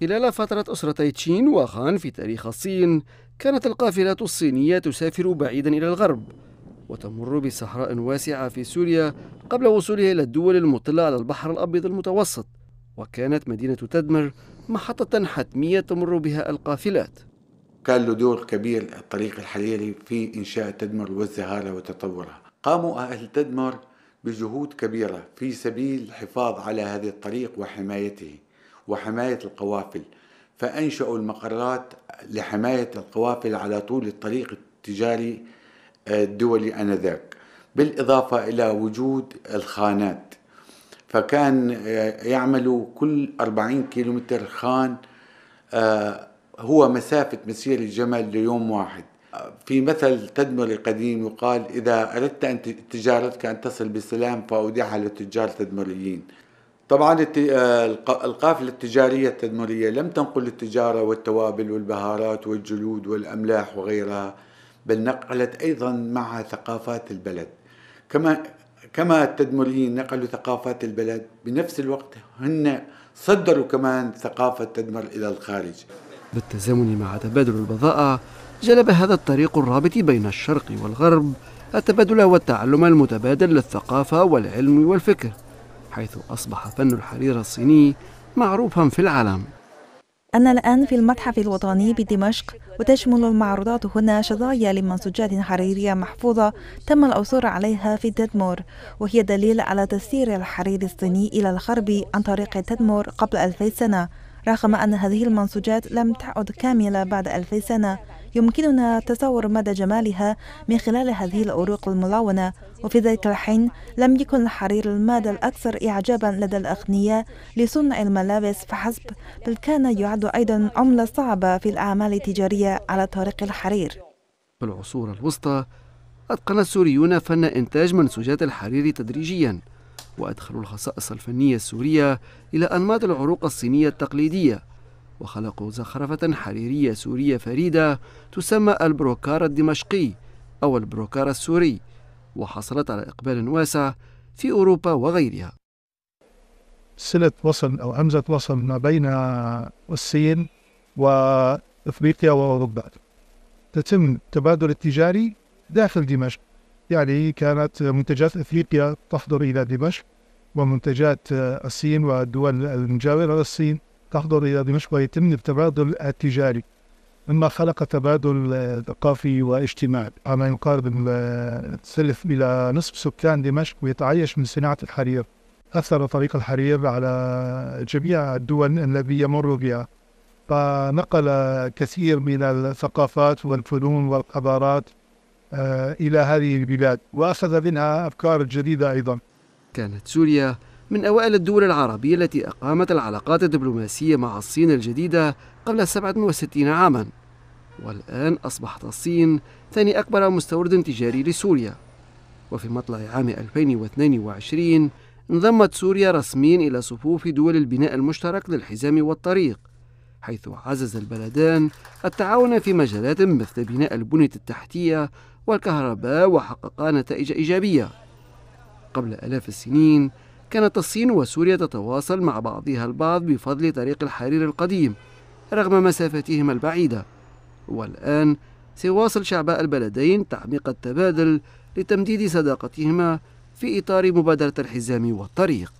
خلال فترة أسرتي تشين وخان في تاريخ الصين كانت القافلات الصينية تسافر بعيدا إلى الغرب وتمر بصحراء واسعة في سوريا قبل وصولها إلى الدول المطلة على البحر الأبيض المتوسط وكانت مدينة تدمر محطة حتمية تمر بها القافلات كان له دور كبير الطريق الحريري في إنشاء تدمر والزهالة وتطورها قاموا أهل تدمر بجهود كبيرة في سبيل الحفاظ على هذا الطريق وحمايته وحماية القوافل فأنشأوا المقرات لحماية القوافل على طول الطريق التجاري آه، الدولي آنذاك بالإضافة إلى وجود الخانات فكان آه، يعملوا كل 40 كيلومتر خان آه، هو مسافة مسير الجمل ليوم واحد في مثل تدمري قديم يقال إذا أردت أن تجارتك أن تصل بسلام فأودعها للتجار التدمريين طبعا آه، القافلة التجارية التدمرية لم تنقل التجارة والتوابل والبهارات والجلود والأملاح وغيرها بل نقلت أيضا مع ثقافات البلد كما كما التدمريين نقلوا ثقافات البلد بنفس الوقت هن صدروا كمان ثقافة تدمر إلى الخارج بالتزامن مع تبادل البضائع جلب هذا الطريق الرابط بين الشرق والغرب التبادل والتعلم المتبادل للثقافة والعلم والفكر حيث أصبح فن الحرير الصيني معروفا في العالم أنا الآن في المتحف الوطني بدمشق وتشمل المعروضات هنا شظايا لمنسوجات حريرية محفوظة تم العثور عليها في تدمر وهي دليل على تسيير الحرير الصيني إلى الغرب عن طريق تدمر قبل ألفي سنة رغم أن هذه المنسوجات لم تعد كاملة بعد ألفي سنة يمكننا تصور مدى جمالها من خلال هذه العروق الملونة وفي ذلك الحين لم يكن الحرير المادة الأكثر إعجابا لدى الأغنياء لصنع الملابس فحسب بل كان يعد أيضا عملة صعبة في الأعمال التجارية على طريق الحرير في العصور الوسطى أتقن السوريون فن إنتاج منسوجات الحرير تدريجياً وأدخلوا الخصائص الفنية السورية إلى أنماط العروق الصينية التقليدية وخلقوا زخرفة حريرية سورية فريدة تسمى البروكار الدمشقي أو البروكار السوري وحصلت على إقبال واسع في أوروبا وغيرها سلة وصل أو همزة وصل ما بين الصين وأفريقيا وأوروبا تتم التبادل التجاري داخل دمشق يعني كانت منتجات أفريقيا تحضر إلى دمشق ومنتجات الصين والدول المجاورة للصين تحضر إلى دمشق ويتم التبادل التجاري مما خلق تبادل ثقافي واجتماعي على يقارب الثلث إلى نصف سكان دمشق ويتعايش من صناعة الحرير أثر طريق الحرير على جميع الدول التي يمر بها فنقل كثير من الثقافات والفنون والحضارات آه، إلى هذه البلاد وأخذ منها أفكار جديدة أيضا كانت سوريا من أوائل الدول العربية التي أقامت العلاقات الدبلوماسية مع الصين الجديدة قبل 67 عاما والآن أصبحت الصين ثاني أكبر مستورد تجاري لسوريا وفي مطلع عام 2022 انضمت سوريا رسميا إلى صفوف دول البناء المشترك للحزام والطريق حيث عزز البلدان التعاون في مجالات مثل بناء البنية التحتية والكهرباء وحققا نتائج إيجابية قبل آلاف السنين كانت الصين وسوريا تتواصل مع بعضها البعض بفضل طريق الحرير القديم رغم مسافتهما البعيدة والآن سيواصل شعباء البلدين تعميق التبادل لتمديد صداقتهما في إطار مبادرة الحزام والطريق